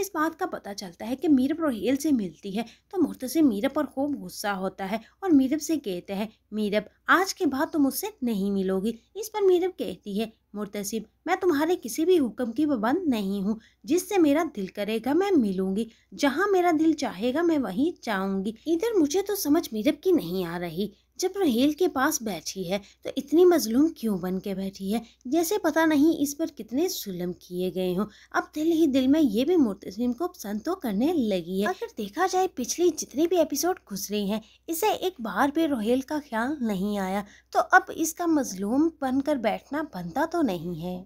इस बात का पता चलता है कि मीरप रोहेल से मिलती है तो से मीरप पर खूब गुस्सा होता है और मीरप से कहते हैं मीरप आज के बाद तुम तो उससे नहीं मिलोगी इस पर मीरब कहती है मुर्तसिब मैं तुम्हारे किसी भी हुक्म की पाबंद नहीं हूँ जिससे मेरा दिल करेगा मैं मिलूंगी जहाँ मेरा दिल चाहेगा मैं वहीं जाऊँगी इधर मुझे तो समझ मीरब की नहीं आ रही जब रहेल के पास बैठी है तो इतनी मजलूम क्यों बन के बैठी है जैसे पता नहीं इस पर कितने जुलम किए गए हों अब दिल ही दिल में ये भी मुर्तसिम को पसंद तो करने लगी है अगर देखा जाए पिछली जितनी भी एपिसोड गुजरे हैं इसे एक बार भी रोहेल का ख्याल नहीं नहीं आया तो अब इसका मजलूम बनकर बैठना बनता तो नहीं है